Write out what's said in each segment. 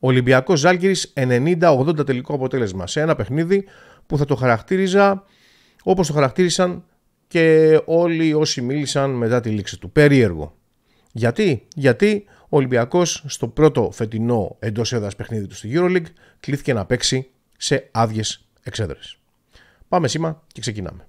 Ολυμπιακό Ζάλγκηρη 90-80 τελικό αποτέλεσμα σε ένα παιχνίδι που θα το χαρακτήριζα όπως το χαρακτήρισαν και όλοι όσοι μίλησαν μετά τη λήξη του. Περίεργο. Γιατί, γιατί ο Ολυμπιακός στο πρώτο φετινό εντός έδρας παιχνίδι του στη Euroleague κλείθηκε να παίξει σε άδειες εξέδρες. Πάμε σήμα και ξεκινάμε.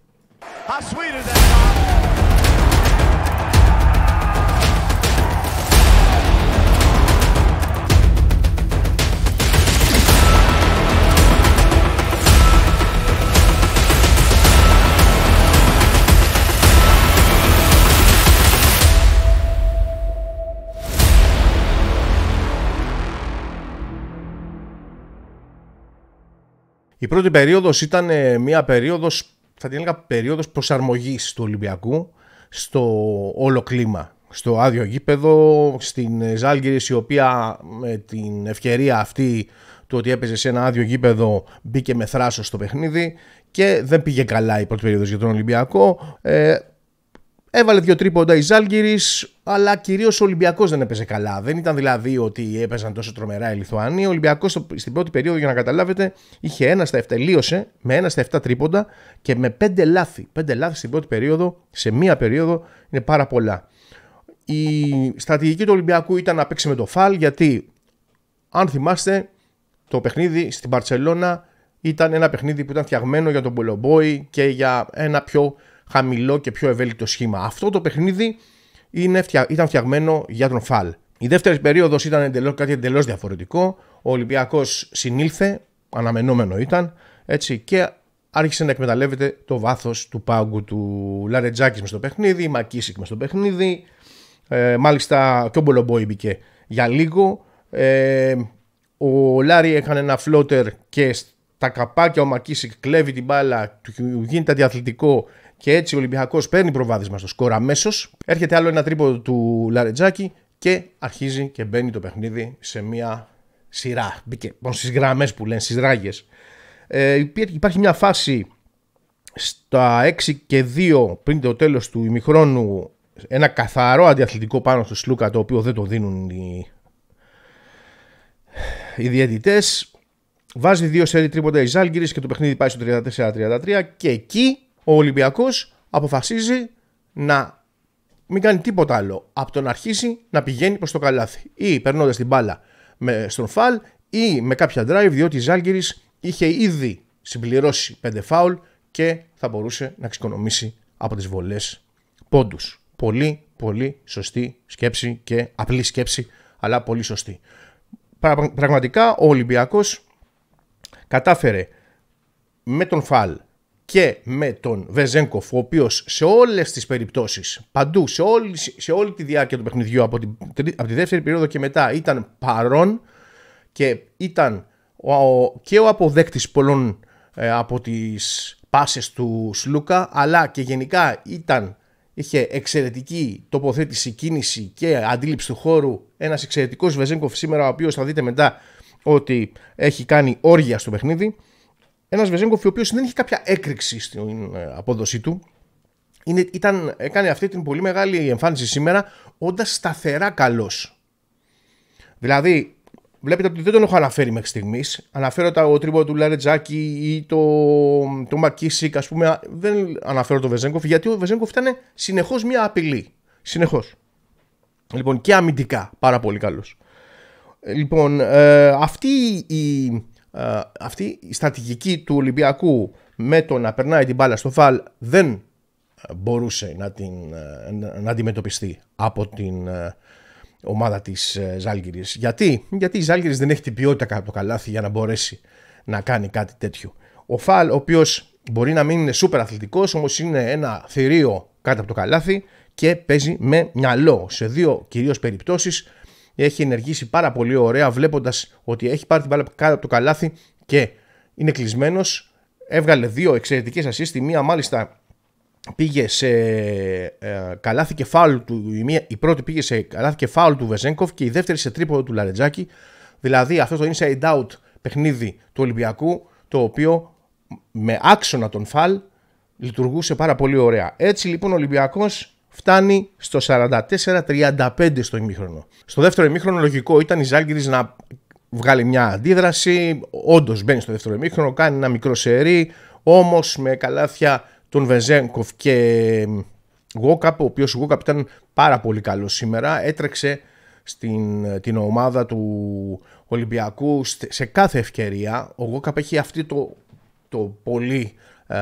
Η πρώτη περίοδος ήταν ε, μια περίοδος, θα την έλεγα περίοδος προσαρμογής του Ολυμπιακού στο όλο κλίμα. Στο άδειο γήπεδο, στην Ζάλγκυρης η οποία με την ευκαιρία αυτή του ότι έπαιζε σε ένα άδειο γήπεδο μπήκε με θράσος στο παιχνίδι και δεν πήγε καλά η πρώτη περίοδος για τον Ολυμπιακό. Ε, Έβαλε δύο τρίποντα η Ζάλγκυρη, αλλά κυρίως ο Ολυμπιακός δεν έπαιζε καλά. Δεν ήταν δηλαδή ότι έπαιζαν τόσο τρομερά οι Λιθουανοί. Ο Ολυμπιακός στην πρώτη περίοδο, για να καταλάβετε, είχε ένα στα 7, τελείωσε με ένα στα 7 τρίποντα και με πέντε λάθη. Πέντε λάθη στην πρώτη περίοδο, σε μία περίοδο είναι πάρα πολλά. Η στρατηγική του Ολυμπιακού ήταν να παίξει με το φαλ, γιατί αν θυμάστε, το παιχνίδι στην Παρσελώνα ήταν ένα παιχνίδι που ήταν φτιαγμένο για τον Πολομπόη και για ένα πιο χαμηλό και πιο ευέλικτο σχήμα. Αυτό το παιχνίδι ήταν φτιαγμένο για τον Φαλ. Η δεύτερη περίοδος ήταν εντελώς, κάτι εντελώς διαφορετικό. Ο Ολυμπιακός συνήλθε, αναμενόμενο ήταν, έτσι, και άρχισε να εκμεταλλεύεται το βάθος του πάγκου του Λαρετζάκης μες στο παιχνίδι, Μακίσικ μες στο παιχνίδι. Ε, μάλιστα και ο Μπολομπόη μπήκε για λίγο. Ε, ο Λάρι έκανε ένα φλότερ και στα καπάκια ο Μακίσικ κλέβει την μπάλα, του γίνεται αντιαθλητικό, και έτσι ο Ολυμπιακός παίρνει προβάδισμα στο σκορ αμέσως. Έρχεται άλλο ένα τρίπο του Λαρετζάκη και αρχίζει και μπαίνει το παιχνίδι σε μια σειρά. Μπήκε λοιπόν, στις γραμμές που λένε, στις ράγες. Ε, υπάρχει μια φάση στα 6 και 2 πριν το τέλος του ημιχρόνου ένα καθαρό αντιαθλητικό πάνω στο Σλούκα το οποίο δεν το δίνουν οι, οι διαιτητές βάζει δύο σερί τρίποντα η Ζάλγκυρης και το παιχνίδι πάει στο 34-33 και εκεί ο Ολυμπιακός αποφασίζει να μην κάνει τίποτα άλλο από το να αρχίσει να πηγαίνει προς το καλάθι ή περνώντας την μπάλα με, στον φαλ ή με κάποια drive διότι η Ζάλγκυρης είχε ήδη συμπληρώσει 5 φάουλ και θα μπορούσε να ξεκονομήσει από τις βολές πόντους. Πολύ, πολύ σωστή σκέψη και απλή σκέψη, αλλά πολύ σωστή. πραγματικά ο Ολυμπιακός κατάφερε με τον Φαλ και με τον Βεζέγκοφ, ο οποίος σε όλες τις περιπτώσεις, παντού, σε όλη, σε όλη τη διάρκεια του παιχνιδιού, από τη, από τη δεύτερη περίοδο και μετά, ήταν παρόν και ήταν ο, και ο αποδέκτης πολλών ε, από τις πάσες του Σλούκα, αλλά και γενικά ήταν, είχε εξαιρετική τοποθέτηση, κίνηση και αντίληψη του χώρου. Ένας εξαιρετικός Βεζέγκοφ σήμερα, ο οποίος θα δείτε μετά ότι έχει κάνει όργια στο παιχνίδι. Ένας Βεζέγκοφ ο οποίος δεν είχε κάποια έκρηξη στην ε, απόδοσή του. Είναι, ήταν, έκανε αυτή την πολύ μεγάλη εμφάνιση σήμερα όντας σταθερά καλός. Δηλαδή, βλέπετε ότι δεν τον έχω αναφέρει μέχρι στιγμής. Αναφέρω το τρίπο του Λαρετζάκη ή το, το Μακίσικ, ας πούμε. Δεν αναφέρω τον Βεζέγκοφ γιατί ο Βεζέγκοφ ήταν συνεχώς μια απειλή. Συνεχώς. Λοιπόν, και αμυντικά πάρα πολύ καλός. Ε, λοιπόν, ε, αυτή η, ε, αυτή η στρατηγική του Ολυμπιακού με το να περνάει την μπάλα στο φαλ δεν ε, μπορούσε να, την, ε, να αντιμετωπιστεί από την ομάδα της Ζάλγκυρης. Γιατί? Γιατί η Ζάλγκυρης δεν έχει την ποιότητα κάτω από το καλάθι για να μπορέσει να κάνει κάτι τέτοιο. Ο Φαλ, ο οποίος μπορεί να μην είναι σούπερ αθλητικός, όμως είναι ένα θηρίο κάτω από το καλάθι και παίζει με μυαλό. Σε δύο κυρίως περιπτώσεις έχει ενεργήσει πάρα πολύ ωραία βλέποντας ότι έχει πάρει την μπάλα από το καλάθι και είναι κλεισμένος. Έβγαλε δύο εξαιρετικές ασίστ. μία μάλιστα πήγε σε ε, καλάθι και φάουλ του. Η, μία, η πρώτη πήγε σε καλάθι και του Βεζέγκοφ και η δεύτερη σε τρίποδο του Λαρετζάκη. Δηλαδή αυτό το inside out παιχνίδι του Ολυμπιακού το οποίο με άξονα τον φάλ λειτουργούσε πάρα πολύ ωραία. Έτσι λοιπόν ο Ολυμπιακός φτάνει στο 44-35 στο ημίχρονο. Στο δεύτερο ημίχρονο λογικό ήταν η Ζάλγκυρης να βγάλει μια αντίδραση, όντως μπαίνει στο δεύτερο ημίχρονο, κάνει ένα μικρό σερί, όμως με καλάθια των Βεζέγκοφ και Γόκαπ, ο οποίος Γόκαπ ήταν πάρα πολύ καλός σήμερα, έτρεξε στην την ομάδα του Ολυμπιακού σε κάθε ευκαιρία. Ο Γόκαπ έχει αυτή το, το πολύ ε,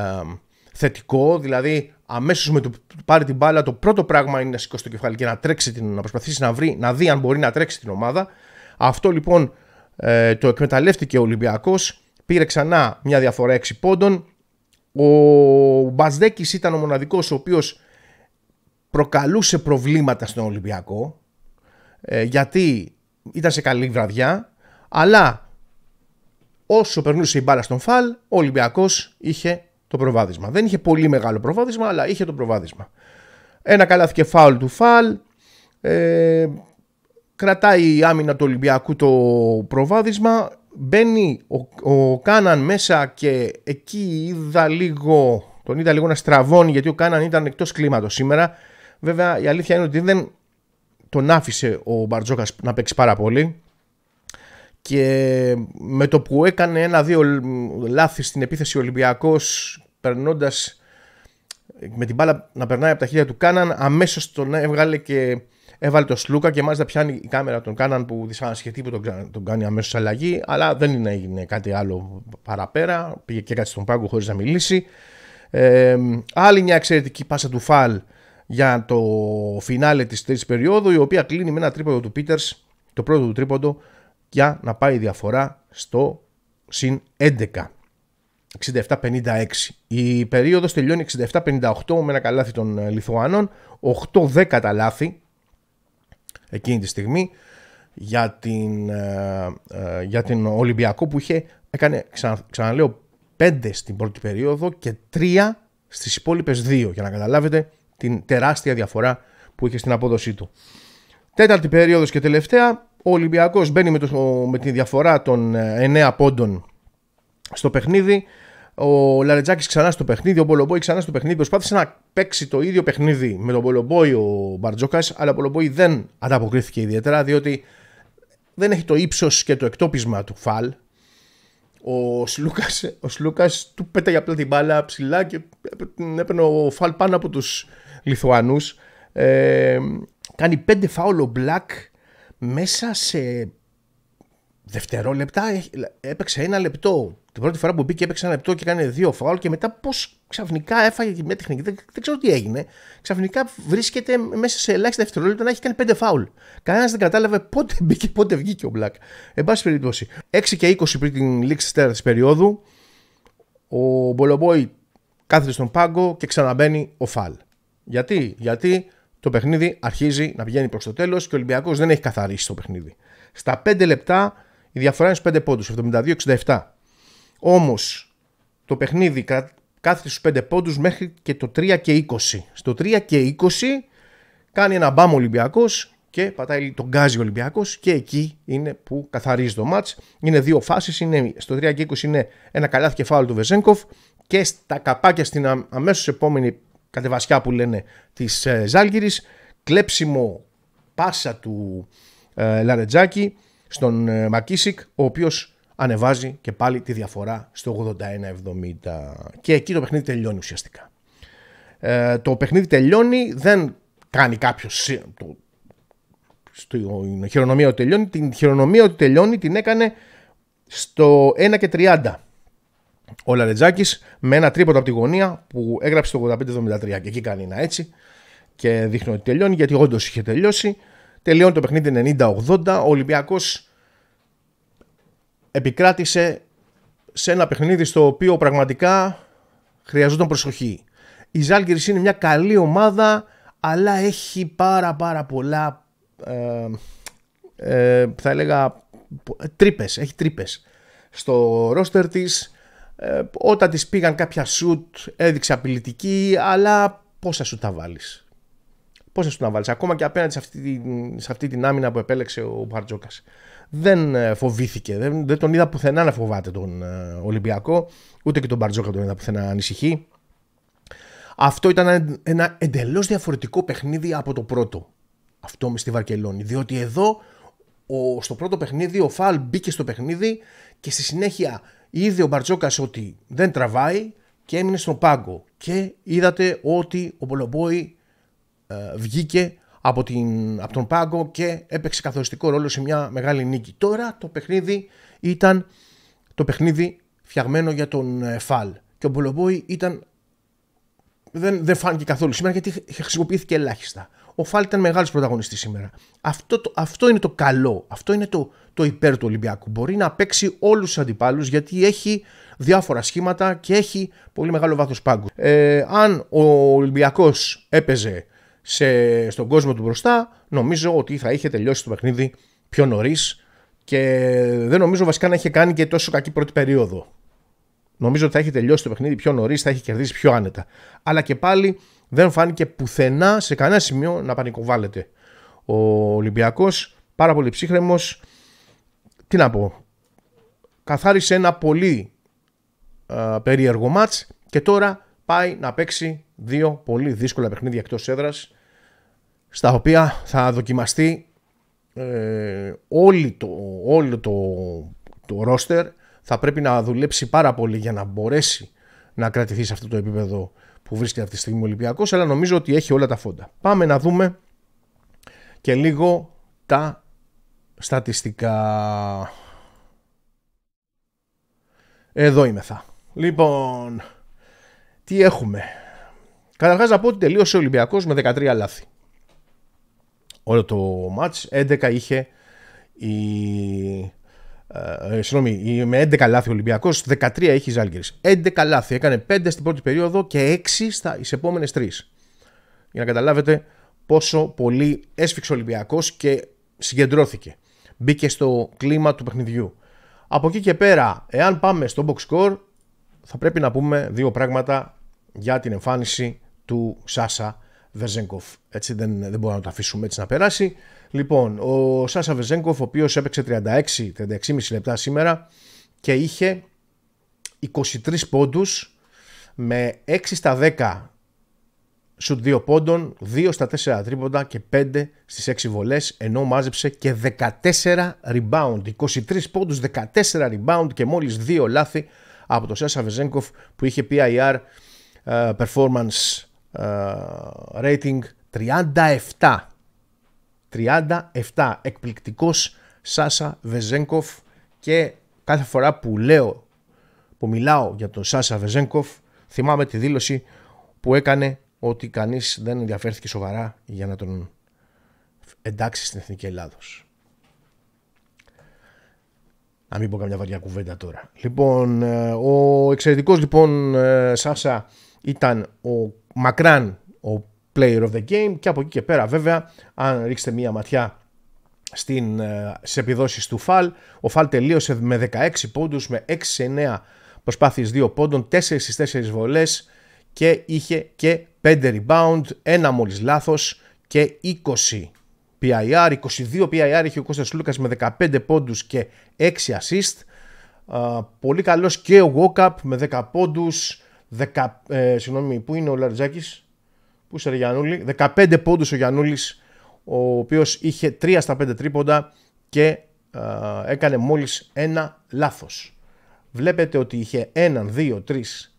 θετικό, δηλαδή αμέσως με το πάρει την μπάλα, το πρώτο πράγμα είναι να σηκώσει το κεφάλι και να τρέξει την, να προσπαθήσει να βρει, να δει αν μπορεί να τρέξει την ομάδα. Αυτό λοιπόν ε, το εκμεταλλεύτηκε ο Ολυμπιακός, πήρε ξανά μια διαφορά 6 πόντων. Ο Μπασδέκη ήταν ο μοναδικός ο οποίος προκαλούσε προβλήματα στον Ολυμπιακό ε, γιατί ήταν σε καλή βραδιά, αλλά όσο περνούσε η μπάλα στον Φαλ, ο Ολυμπιακός είχε το προβάδισμα. Δεν είχε πολύ μεγάλο προβάδισμα, αλλά είχε το προβάδισμα. Ένα καλάθι και φάουλ του Φαλ. Ε, κρατάει η άμυνα του Ολυμπιακού το προβάδισμα. Μπαίνει ο, ο Κάναν μέσα και εκεί είδα λίγο, τον είδα λίγο να στραβώνει γιατί ο Κάναν ήταν εκτός κλίματος σήμερα. Βέβαια η αλήθεια είναι ότι δεν τον άφησε ο Μπαρτζόκας να παίξει πάρα πολύ και με το που έκανε ένα-δύο λάθη στην επίθεση ο Ολυμπιακός περνώντας με την μπάλα να περνάει από τα χέρια του Κάναν αμέσως τον έβγαλε και έβαλε τον Σλούκα και μάλιστα πιάνει η κάμερα τον Κάναν που δυσανασχετεί που τον, κάνει αμέσως αλλαγή αλλά δεν είναι, έγινε κάτι άλλο παραπέρα πήγε και κάτι στον πάγκο χωρίς να μιλήσει ε, άλλη μια εξαιρετική πάσα του Φαλ για το φινάλε της τρίτης περίοδου η οποία κλείνει με ένα τρίποδο του Πίτερς το πρώτο του τρίποντο για να πάει η διαφορά στο συν 11. 67-56. Η περίοδος τελειώνει 67-58 με ένα καλάθι των ε, Λιθουάνων, 8-10 τα λάθη εκείνη τη στιγμή για την, ε, ε, για την Ολυμπιακό που είχε, έκανε, ξαναλέω, 5 στην πρώτη περίοδο και 3 στις υπόλοιπες 2 για να καταλάβετε την τεράστια διαφορά που είχε στην απόδοσή του. Τέταρτη περίοδος και τελευταία ο Ολυμπιακός μπαίνει με, το, με τη διαφορά των 9 ε, πόντων στο παιχνίδι. Ο Λαρετζάκης ξανά στο παιχνίδι, ο Μπολομπόη ξανά στο παιχνίδι. Προσπάθησε να παίξει το ίδιο παιχνίδι με τον Μπολομπόη ο Μπαρτζόκας, αλλά ο Μπολομπόη δεν ανταποκρίθηκε ιδιαίτερα, διότι δεν έχει το ύψος και το εκτόπισμα του Φαλ. Ο Σλούκας ο Σλούκας του πέταγε απλά την μπάλα ψηλά και έπαιρνε ο Φαλ πάνω από τους Λιθουανούς. Ε, κάνει πέντε φάουλο μπλακ μέσα σε δευτερόλεπτα έπαιξε ένα λεπτό. Την πρώτη φορά που μπήκε έπαιξε ένα λεπτό και έκανε δύο φάουλ και μετά πώς ξαφνικά έφαγε μια τεχνική. Δεν, δεν, ξέρω τι έγινε. Ξαφνικά βρίσκεται μέσα σε ελάχιστα δευτερόλεπτα να έχει κάνει πέντε φάουλ. Κανένας δεν κατάλαβε πότε μπήκε, πότε βγήκε ο Μπλακ. Εν πάση περιπτώσει, 6 και 20 πριν την λήξη τη περίοδου, ο Μπολομπόη κάθεται στον πάγκο και ξαναμπαίνει ο Φαλ. Γιατί, γιατί το παιχνίδι αρχίζει να πηγαίνει προς το τέλος και ο Ολυμπιακός δεν έχει καθαρίσει το παιχνίδι. Στα 5 λεπτά η διαφορά είναι στους 5 πόντου, 72-67. Όμως το παιχνίδι κάθεται στους 5 πόντους μέχρι και το 3 και 20. Στο 3 και 20 κάνει ένα μπάμ Ολυμπιακός και πατάει τον γκάζι Ολυμπιακός και εκεί είναι που καθαρίζει το μάτ. Είναι δύο φάσεις. Στο 3 και 20 είναι ένα καλάθι κεφάλαιο του Βεζέγκοφ και στα καπάκια στην αμέσως επόμενη κατεβασιά που λένε της ε, κλέψιμο πάσα του ε, Λαρετζάκη στον ε, Μακίσικ, ο οποίος ανεβάζει και πάλι τη διαφορά στο 81-70 και εκεί το παιχνίδι τελειώνει ουσιαστικά. Ε, το παιχνίδι τελειώνει, δεν κάνει κάποιος. Το, χειρονομία ότι τελειώνει, την χειρονομία ότι τελειώνει την έκανε στο 1 και 30 ο Λαρετζάκης με ένα τρίποτα από τη γωνία που έγραψε το 85-73. Και εκεί κάνει ένα έτσι. Και δείχνει ότι τελειώνει, γιατί όντως είχε τελειώσει. Τελειώνει το παιχνίδι 90-80. Ο Ολυμπιακός επικράτησε σε ένα παιχνίδι στο οποίο πραγματικά χρειαζόταν προσοχή. Η Ζάλγκυρης είναι μια καλή ομάδα, αλλά έχει πάρα πάρα πολλά, ε, ε, θα έλεγα, τρύπες, έχει τρύπες. Στο ρόστερ της, ε, όταν τις πήγαν κάποια σουτ έδειξε απειλητική, αλλά πόσα σου τα βάλεις. Πόσα σου τα βάλεις, ακόμα και απέναντι σε αυτή, την, σε αυτή την άμυνα που επέλεξε ο Μπαρτζόκας. Δεν ε, φοβήθηκε, δεν, δεν τον είδα πουθενά να φοβάται τον ε, Ολυμπιακό, ούτε και τον Μπαρτζόκα τον είδα πουθενά να ανησυχεί. Αυτό ήταν ένα εντελώς διαφορετικό παιχνίδι από το πρώτο. Αυτό με στη Βαρκελόνη. Διότι εδώ στο πρώτο παιχνίδι ο Φαλ μπήκε στο παιχνίδι και στη συνέχεια είδε ο Μπαρτζόκας ότι δεν τραβάει και έμεινε στον πάγκο. Και είδατε ότι ο Πολομπόη βγήκε από, την, από τον πάγκο και έπαιξε καθοριστικό ρόλο σε μια μεγάλη νίκη. Τώρα το παιχνίδι ήταν το παιχνίδι φτιαγμένο για τον Φαλ. Και ο Μπολομπόη ήταν. Δεν, δεν φάνηκε καθόλου σήμερα γιατί χρησιμοποιήθηκε ελάχιστα ο Φάλ ήταν μεγάλος πρωταγωνιστής σήμερα. Αυτό, το, αυτό είναι το καλό. Αυτό είναι το, το υπέρ του Ολυμπιακού. Μπορεί να παίξει όλους τους αντιπάλους γιατί έχει διάφορα σχήματα και έχει πολύ μεγάλο βάθος πάγκου. Ε, αν ο Ολυμπιακός έπαιζε σε, στον κόσμο του μπροστά, νομίζω ότι θα είχε τελειώσει το παιχνίδι πιο νωρίς και δεν νομίζω βασικά να είχε κάνει και τόσο κακή πρώτη περίοδο. Νομίζω ότι θα είχε τελειώσει το παιχνίδι πιο νωρίς, θα είχε κερδίσει πιο άνετα. Αλλά και πάλι δεν φάνηκε πουθενά σε κανένα σημείο να πανικοβάλλεται ο Ολυμπιακός. Πάρα πολύ ψύχρεμος. Τι να πω. Καθάρισε ένα πολύ περίεργο μάτς και τώρα πάει να παίξει δύο πολύ δύσκολα παιχνίδια εκτός έδρας στα οποία θα δοκιμαστεί ε, το, όλο το, το ρόστερ θα πρέπει να δουλέψει πάρα πολύ για να μπορέσει να κρατηθεί σε αυτό το επίπεδο που βρίσκεται αυτή τη στιγμή ο Ολυμπιακός, αλλά νομίζω ότι έχει όλα τα φόντα. Πάμε να δούμε και λίγο τα στατιστικά. Εδώ είμαι θα. Λοιπόν, τι έχουμε. Καταρχάς να πω ότι τελείωσε ο Ολυμπιακός με 13 λάθη. Όλο το match 11 είχε η ε, ε, συγγνώμη, με 11 λάθη ο Ολυμπιακός, 13 έχει Ζάλγκερ. 11 λάθη. Έκανε 5 στην πρώτη περίοδο και 6 στις επόμενες 3. Για να καταλάβετε πόσο πολύ έσφιξε ο Ολυμπιακός και συγκεντρώθηκε. Μπήκε στο κλίμα του παιχνιδιού. Από εκεί και πέρα, εάν πάμε στο box score, θα πρέπει να πούμε δύο πράγματα για την εμφάνιση του Σάσα Βεζέγκοφ. Έτσι δεν, δεν μπορούμε να το αφήσουμε έτσι να περάσει. Λοιπόν, ο Σάσα Βεζέγκοφ, ο οποίος έπαιξε 36-36,5 λεπτά σήμερα και είχε 23 πόντους με 6 στα 10 σουτ 2 πόντων, 2 στα 4 τρίποντα και 5 στις 6 βολές, ενώ μάζεψε και 14 rebound. 23 πόντου, 14 rebound και μόλις 2 λάθη από το Σάσα Βεζέγκοφ που είχε PIR ε, performance ε, rating 37. 37. Εκπληκτικός Σάσα Βεζέγκοφ και κάθε φορά που λέω, που μιλάω για τον Σάσα Βεζέγκοφ, θυμάμαι τη δήλωση που έκανε ότι κανείς δεν ενδιαφέρθηκε σοβαρά για να τον εντάξει στην Εθνική Ελλάδος. Να μην πω καμιά βαριά κουβέντα τώρα. Λοιπόν, ε, ο εξαιρετικός λοιπόν ε, Σάσα ήταν ο μακράν ο player of the game και από εκεί και πέρα βέβαια αν ρίξετε μία ματιά στην, ε, στις επιδόσεις του Φαλ ο Φαλ τελείωσε με 16 πόντους με 6-9 προσπάθειες 2 πόντων 4 4 βολές και είχε και 5 rebound, ένα μόλις λάθος και 20 PIR, 22 PIR έχει ο Κώστας Λούκας με 15 πόντους και 6 assist. πολύ καλός και ο Γόκαπ με 10 πόντους, 10, ε, συγγνώμη, πού είναι ο Λαριτζάκης, πού είσαι Γιαννούλη, 15 πόντους ο Γιαννούλης, ο οποίος είχε 3 στα 5 τρίποντα και έκανε μόλις ένα λάθος. Βλέπετε ότι είχε 1, 2, 3,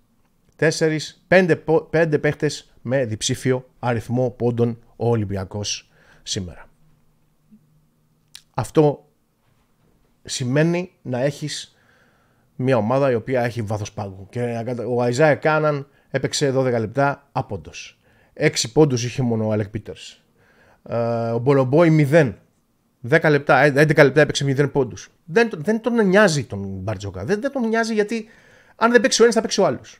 4, 5, 5 παίχτες με διψήφιο αριθμό πόντων ο Ολυμπιακός σήμερα. Αυτό σημαίνει να έχεις μια ομάδα η οποία έχει βάθος πάγου. Και ο Αϊζάε Κάναν έπαιξε 12 λεπτά άποντος. 6 πόντους είχε μόνο ο Αλεκ Πίτερς. Ο Μπολομπόι 0. 10 λεπτά, 11 ε, λεπτά έπαιξε 0 πόντους. Δεν, δεν τον νοιάζει τον Μπαρτζόκα. Δεν, δεν τον νοιάζει γιατί αν δεν παίξει ο ένας θα παίξει ο άλλος.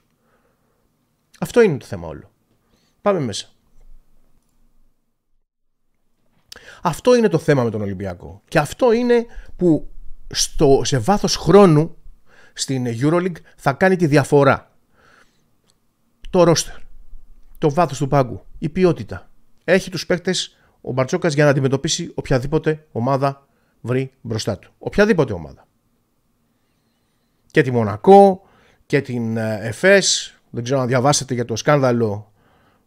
Αυτό είναι το θέμα όλο. Πάμε μέσα. Αυτό είναι το θέμα με τον Ολυμπιακό. Και αυτό είναι που στο, σε βάθος χρόνου στην Euroleague θα κάνει τη διαφορά. Το ρόστερ, το βάθος του πάγκου, η ποιότητα. Έχει τους παίκτες ο Μπαρτσόκας για να αντιμετωπίσει οποιαδήποτε ομάδα βρει μπροστά του. Οποιαδήποτε ομάδα. Και τη Μονακό και την ε, ΕΦΕΣ. Δεν ξέρω αν διαβάσατε για το σκάνδαλο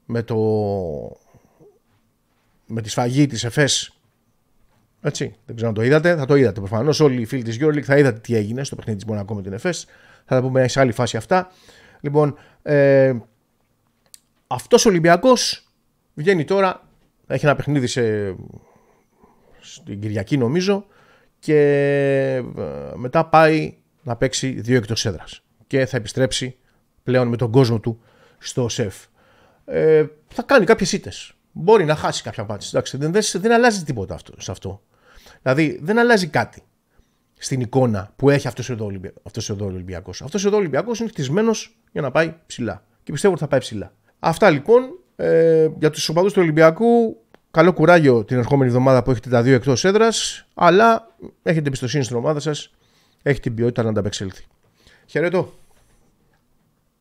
με το με τη σφαγή της ΕΦΕΣ. Έτσι, δεν ξέρω αν το είδατε. Θα το είδατε προφανώς. Όλοι οι φίλοι της Γιώργη θα είδατε τι έγινε στο παιχνίδι της Μονακό με την ΕΦΕΣ. Θα τα πούμε σε άλλη φάση αυτά. Λοιπόν, ε, αυτός ο Ολυμπιακός βγαίνει τώρα. Έχει ένα παιχνίδι σε, στην Κυριακή, νομίζω. Και ε, μετά πάει να παίξει δύο εκτός έδρας. Και θα επιστρέψει πλέον με τον κόσμο του στο σεφ. Ε, θα κάνει κάποιες ήττες. Μπορεί να χάσει κάποια μάτια. Εντάξει, δεν, δεν, δεν αλλάζει τίποτα αυτό, σε αυτό. Δηλαδή δεν αλλάζει κάτι στην εικόνα που έχει αυτός εδώ, αυτός εδώ ο Ολυμπιακός. Αυτός εδώ ο Ολυμπιακός είναι χτισμένος για να πάει ψηλά. Και πιστεύω ότι θα πάει ψηλά. Αυτά λοιπόν ε, για τους οπαδούς του Ολυμπιακού. Καλό κουράγιο την ερχόμενη εβδομάδα που έχετε τα δύο εκτός έδρας. Αλλά έχετε εμπιστοσύνη στην ομάδα σας. Έχει την ποιότητα να ανταπεξέλθει. Χαιρετώ.